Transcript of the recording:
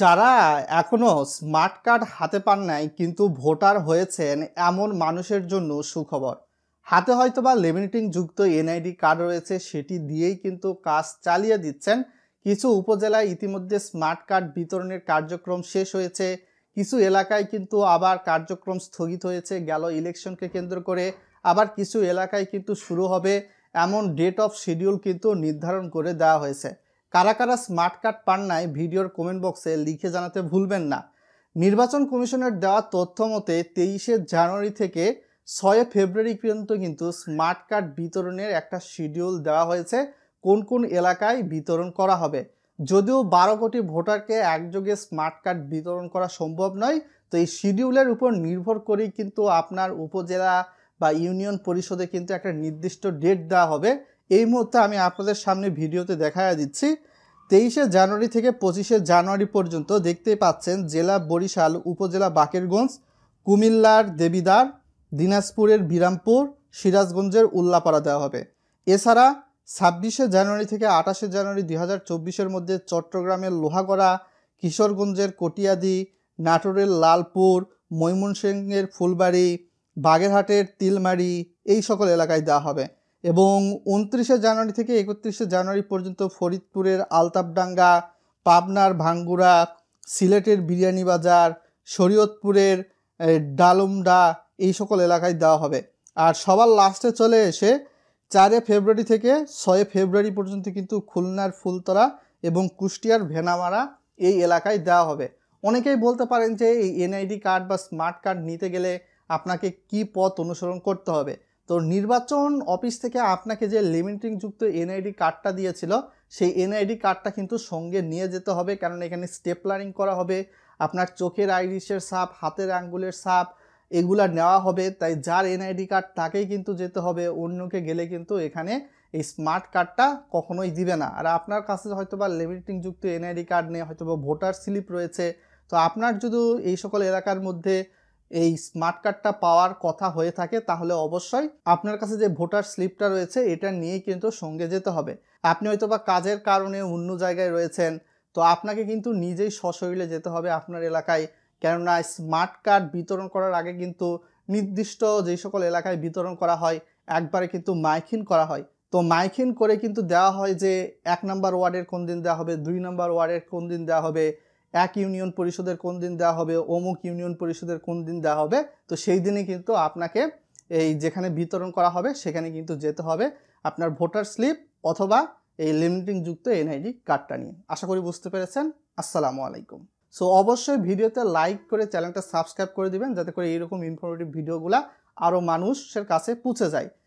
যারা এখনো smart card হাতে পান নাই কিন্তু ভোটার হয়েছেন এমন মানুষের জন্য সুখবর হাতে হয়তো বা লেমিনেটিং যুক্ত এনআইডি কার্ড রয়েছে সেটি দিয়েই কিন্তু কাজ চালিয়ে দিচ্ছেন কিছু উপজেলায় ইতিমধ্যে স্মার্ট কার্ড বিতরণের কার্যক্রম শেষ হয়েছে কিছু এলাকায় কিন্তু আবার কার্যক্রম স্থগিত হয়েছে গেল ইলেকশনকে কেন্দ্র করে আবার কিছু এলাকায় কিন্তু শুরু হবে এমন ডেট অফ শিডিউল কিন্তু নির্ধারণ করে দেওয়া হয়েছে কারা কারা স্মার্ট কার্ড পান নাই ভিডিওর কমেন্ট বক্সে লিখে জানাতে ভুলবেন না নির্বাচন কমিশনের দেওয়া তথ্য মতে তেইশে জানুয়ারি থেকে ছয় ফেব্রুয়ারি পর্যন্ত কিন্তু স্মার্ট কার্ড বিতরণের একটা শিডিউল দেওয়া হয়েছে কোন কোন এলাকায় বিতরণ করা হবে যদিও বারো কোটি ভোটারকে একযোগে স্মার্ট কার্ড বিতরণ করা সম্ভব নয় তো এই শিডিউলের উপর নির্ভর করেই কিন্তু আপনার উপজেলা বা ইউনিয়ন পরিষদে কিন্তু একটা নির্দিষ্ট ডেট দেওয়া হবে এই মুহূর্তে আমি আপনাদের সামনে ভিডিওতে দেখা দিচ্ছি তেইশে জানুয়ারি থেকে পঁচিশে জানুয়ারি পর্যন্ত দেখতে পাচ্ছেন জেলা বরিশাল উপজেলা বাকেরগঞ্জ কুমিল্লার দেবিদার দিনাজপুরের বিরামপুর সিরাজগঞ্জের উল্লাপাড়া দেওয়া হবে এছাড়া ছাব্বিশে জানুয়ারি থেকে আঠাশে জানুয়ারি দুই হাজার মধ্যে চট্টগ্রামের লোহাগড়া কিশোরগঞ্জের কটিয়াদি নাটোরের লালপুর ময়মনসিংহের ফুলবাড়ি বাগেরহাটের তিলমারি এই সকল এলাকায় দেওয়া হবে এবং উনত্রিশে জানুয়ারি থেকে একত্রিশে জানুয়ারি পর্যন্ত ফরিদপুরের আলতাপডাঙ্গা পাবনার ভাঙ্গুড়া সিলেটের বিরিয়ানি বাজার শরীয়তপুরের ডালুমডা এই সকল এলাকায় দেওয়া হবে আর সবার লাস্টে চলে এসে চারে ফেব্রুয়ারি থেকে ছয় ফেব্রুয়ারি পর্যন্ত কিন্তু খুলনার ফুলতলা এবং কুষ্টিয়ার ভেনামারা এই এলাকায় দেওয়া হবে অনেকেই বলতে পারেন যে এই এনআইডি কার্ড বা স্মার্ট কার্ড নিতে গেলে আপনাকে কি পথ অনুসরণ করতে হবে তো নির্বাচন অফিস থেকে আপনাকে যে যুক্ত এনআইডি কার্ডটা দিয়েছিল সেই এনআইডি কার্ডটা কিন্তু সঙ্গে নিয়ে যেতে হবে কারণ এখানে স্টেপলারিং করা হবে আপনার চোখের আইরিশের সাপ হাতের আঙ্গুলের সাপ এগুলা নেওয়া হবে তাই যার এনআইডি কার্ড তাকেই কিন্তু যেতে হবে অন্যকে গেলে কিন্তু এখানে এই স্মার্ট কার্ডটা কখনোই দিবে না আর আপনার কাছে হয়তো বা যুক্ত এনআইডি কার্ড নেই হয়তো বা ভোটার স্লিপ রয়েছে তো আপনার যদি এই সকল এলাকার মধ্যে এই স্মার্ট কার্ডটা পাওয়ার কথা হয়ে থাকে তাহলে অবশ্যই আপনার কাছে যে ভোটার স্লিপটা রয়েছে এটা নিয়ে কিন্তু সঙ্গে যেতে হবে আপনি হয়তো বা কাজের কারণে অন্য জায়গায় রয়েছেন তো আপনাকে কিন্তু নিজেই সশরীরে যেতে হবে আপনার এলাকায় কেননা স্মার্ট কার্ড বিতরণ করার আগে কিন্তু নির্দিষ্ট যেই সকল এলাকায় বিতরণ করা হয় একবারে কিন্তু মাইকিন করা হয় তো মাইকিন করে কিন্তু দেওয়া হয় যে এক নম্বর ওয়ার্ডের কোন দিন দেওয়া হবে দুই নাম্বার ওয়ার্ডের কোন দিন দেওয়া হবে এক ইউনিয়ন পরিষদের কোন দিন দেওয়া হবে অমুক ইউনিয়ন পরিষদের কোন দিন দেওয়া হবে তো সেই দিনে কিন্তু আপনাকে এই যেখানে বিতরণ করা হবে সেখানে কিন্তু যেতে হবে আপনার ভোটার স্লিপ অথবা এই লিমিটিংযুক্ত এনআইডি কার্ডটা নিয়ে আশা করি বুঝতে পেরেছেন আসসালামু আলাইকুম সো অবশ্যই ভিডিওতে লাইক করে চ্যানেলটা সাবস্ক্রাইব করে দিবেন যাতে করে এইরকম ইনফরমেটিভ ভিডিওগুলো আরও মানুষের কাছে পৌঁছে যায়